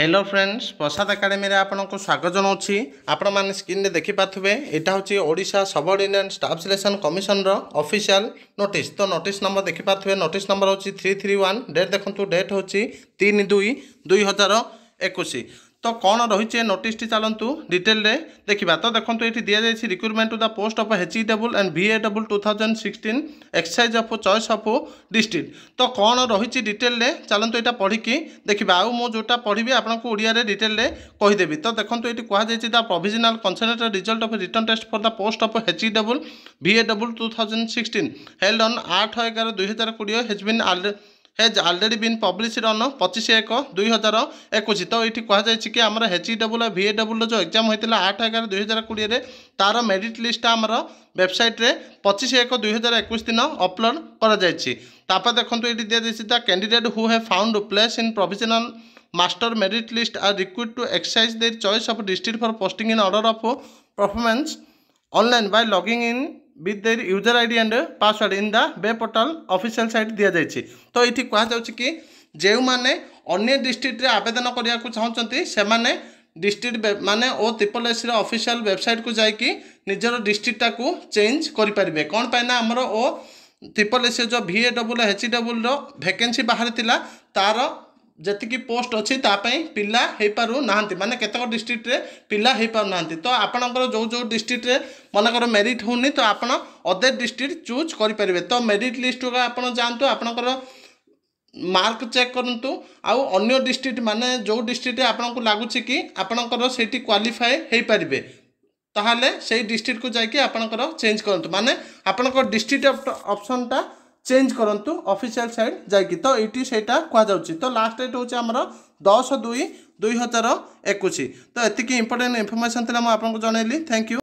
hello friends ପ୍ରସାଦ ଏକାଡେମୀରେ ଆପଣଙ୍କୁ ସ୍ୱାଗତ ଜଣାଉଛି ଆପଣମାନେ ସ୍କ୍ରିନ୍ରେ ଦେଖିପାରୁଥିବେ ଏଇଟା ହେଉଛି ଓଡ଼ିଶା ସବ୍ଅର୍ଡ଼ିନେଟ୍ ଷ୍ଟାଫ୍ ସିଲେକ୍ସନ୍ କମିଶନର ଅଫିସିଆଲ ନୋଟିସ୍ ତ ନୋଟିସ୍ ନମ୍ବର ଦେଖିପାରୁଥିବେ ନୋଟିସ୍ ନମ୍ବର ହେଉଛି ଥ୍ରୀ ଥ୍ରୀ ୱାନ୍ ଡେଟ୍ ଦେଖନ୍ତୁ ଡେଟ୍ ହେଉଛି ତିନି ଦୁଇ ଦୁଇ ହଜାର ଏକୋଇଶ তো কোণ রয়েছে নোটিসটি চালু ডিটেলরে দেখা তো দেখুন এটি দিয়া যাই recruitment to the post of H W and V A W two thousand sixteen exercise of choice of district তো কোণ রয়েছে ডিটেলরে চালু এটা পড়িকি দেখা আউ মু যেটা পড়বি আপনার ওড়িয়ার ডিটেলরে কহিদেবি তো দেখুন এটি কুহযাই the provisional concentrated result of written test for the post of H W V A W two thousand sixteen held on আট এগার দুই হাজার কোড়িয়ে has been has already been published on পঁচিশ এক দুই হাজার একুশ তো এটি কুহযাইছে কি আমার হেচি ডবল ভিএ ডবল যে এক্সাম হয়েছিল আট এগার দুই হাজার কোড়িয়ে তার মেরিট লিস্টটা আমার ওয়েবসাইট্রে পঁচিশ এক দুই হাজার একুশ দিন অপলোড করা যাই তাপরে দেখুন এটি দিয়ে দিয়েছে the candidate who have found place in provisional master merit list are required to exercise their choice of district for posting in order of performance online by logging in with their user id and password in the web portal official site ଦିଆଯାଇଛି ତ ଏଠି କୁହାଯାଉଛି କି ଯେଉଁମାନେ ଅନ୍ୟ ଡିଷ୍ଟ୍ରିକ୍ଟରେ ଆବେଦନ କରିବାକୁ ଚାହୁଁଛନ୍ତି ସେମାନେ ଡିଷ୍ଟ୍ରିକ୍ଟ ମାନେ ଓ ତ୍ରିପଲ ଏସ୍ସିର ଅଫିସିଆଲ ୱେବସାଇଟ୍କୁ ଯାଇକି ନିଜର ଡିଷ୍ଟ୍ରିକ୍ଟଟାକୁ ଚେଞ୍ଜ କରିପାରିବେ କ'ଣ ପାଇଁ ନା ଆମର ଓ ତ୍ରିପଲ ଏସ୍ସି ଯେଉଁ ଭି ଏ ଡବୁଲ୍ ଏଚ୍ ଡବୁଲ୍ର ଭେକେନ୍ସି ବାହାରିଥିଲା ତା'ର ଯେତିକି ପୋଷ୍ଟ ଅଛି ତା ପାଇଁ ପିଲା ହେଇପାରୁନାହାନ୍ତି ମାନେ କେତେକ ଡିଷ୍ଟ୍ରିକ୍ଟରେ ପିଲା ହେଇପାରୁନାହାନ୍ତି ତ ଆପଣଙ୍କର ଯେଉଁ ଯେଉଁ ଡିଷ୍ଟ୍ରିକ୍ଟରେ ମନେକର ମେରିଟ୍ ହେଉନି ତ ଆପଣ ଅଦର ଡିଷ୍ଟ୍ରିକ୍ଟ ଚୁଜ୍ କରିପାରିବେ ତ ମେରିଟ୍ ଲିଷ୍ଟକୁ ଆପଣ ଯାଆନ୍ତୁ ଆପଣଙ୍କର ମାର୍କ ଚେକ୍ କରନ୍ତୁ ଆଉ ଅନ୍ୟ ଡିଷ୍ଟ୍ରିକ୍ଟ ମାନେ ଯେଉଁ ଡିଷ୍ଟ୍ରିକ୍ଟରେ ଆପଣଙ୍କୁ ଲାଗୁଛି କି ଆପଣଙ୍କର ସେଇଠି କ୍ୱାଲିଫାଏ ହେଇପାରିବେ ତାହେଲେ ସେଇ ଡିଷ୍ଟ୍ରିକ୍ଟକୁ ଯାଇକି ଆପଣଙ୍କର ଚେଞ୍ଜ କରନ୍ତୁ ମାନେ ଆପଣଙ୍କ ଡିଷ୍ଟ୍ରିକ୍ଟ ଅପସନ୍ଟା চেঞ্জ କରନ୍ତୁ ଅଫିସିଆଲ ସାଇଟ୍ ଯାଇକି ତ ଏଇଠି ସେଇଟା କୁହାଯାଉଛି ତ ଲାଷ୍ଟ ଡେଟ୍ ହେଉଛି ଆମର ଦଶ ଦୁଇ ଦୁଇ ହଜାର ଏକୋଇଶ ତ ଏତିକି ଇମ୍ପୋର୍ଟାଣ୍ଟ ଇନଫର୍ମେସନ୍ ଥିଲା ମୁଁ ଆପଣଙ୍କୁ ଜଣାଇଲି ଥ୍ୟାଙ୍କ ୟୁ